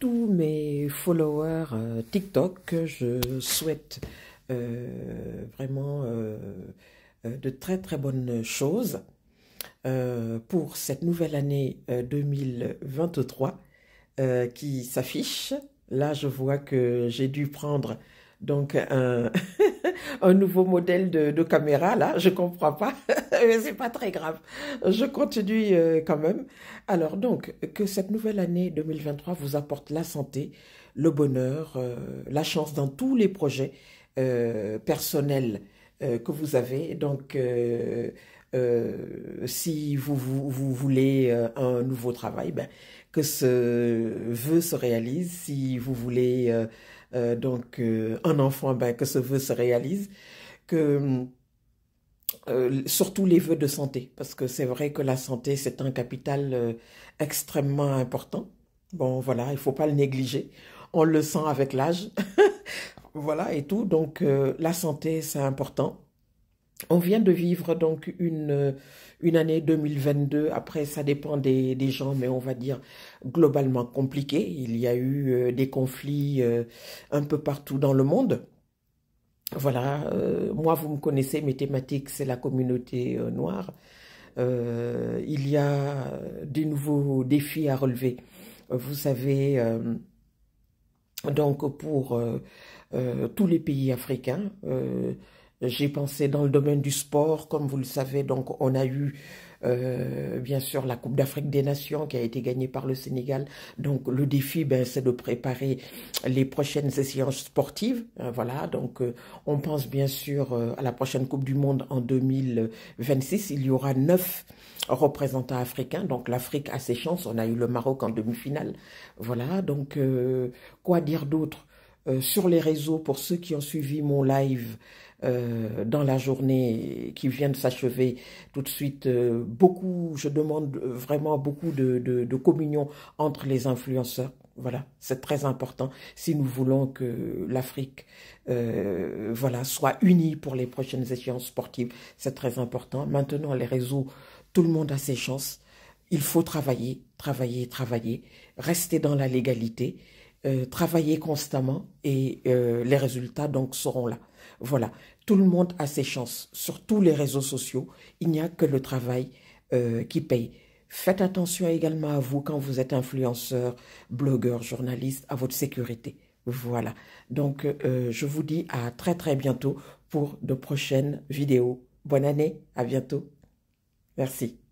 tous mes followers euh, TikTok, je souhaite euh, vraiment euh, de très très bonnes choses pour cette nouvelle année 2023 qui s'affiche. Là, je vois que j'ai dû prendre donc un un nouveau modèle de, caméra, là, je comprends pas, mais c'est pas très grave. Je continue euh, quand même. Alors donc, que cette nouvelle année 2023 vous apporte la santé, le bonheur, euh, la chance dans tous les projets euh, personnels que vous avez. Donc, si vous, vous, voulez un nouveau travail, ben, que ce vœu se réalise. Si vous voulez euh, donc euh, un enfant, ben, que ce vœu se réalise, que euh, surtout les vœux de santé, parce que c'est vrai que la santé, c'est un capital extrêmement important. Bon, voilà, il ne faut pas le négliger. On le sent avec l'âge. voilà, et tout. Donc, la santé, c'est important. On vient de vivre donc une, une année 2022. Après, ça dépend des, des gens, mais on va dire globalement compliqué. Il y a eu euh, des conflits euh, un peu partout dans le monde. Voilà, euh, moi vous me connaissez, mes thématiques c'est la communauté noire. il y a des nouveaux défis à relever. Vous savez, donc pour tous les pays africains, j'ai pensé dans le domaine du sport, comme vous le savez, donc on a eu euh, bien sûr la Coupe d'Afrique des Nations qui a été gagnée par le Sénégal. Donc le défi, ben, c'est de préparer les prochaines séances sportives. Hein, voilà, donc euh, on pense bien sûr euh, à la prochaine Coupe du Monde en 2026. Il y aura neuf représentants africains. Donc l'Afrique a ses chances. On a eu le Maroc en demi-finale. Voilà, donc quoi dire d'autre sur les réseaux, pour ceux qui ont suivi mon live, euh, dans la journée qui vient de s'achever tout de suite. Euh, beaucoup, je demande vraiment beaucoup de, de, de communion entre les influenceurs. Voilà, c'est très important si nous voulons que l'Afrique euh, voilà, soit unie pour les prochaines échéances sportives. C'est très important. Maintenant, les réseaux, tout le monde a ses chances. Il faut travailler, travailler, travailler, rester dans la légalité euh, travailler constamment et euh, les résultats donc seront là. Voilà, tout le monde a ses chances. Sur tous les réseaux sociaux, il n'y a que le travail euh, qui paye. Faites attention également à vous quand vous êtes influenceur, blogueur, journaliste, à votre sécurité. Voilà, donc euh, je vous dis à très très bientôt pour de prochaines vidéos. Bonne année, à bientôt. Merci.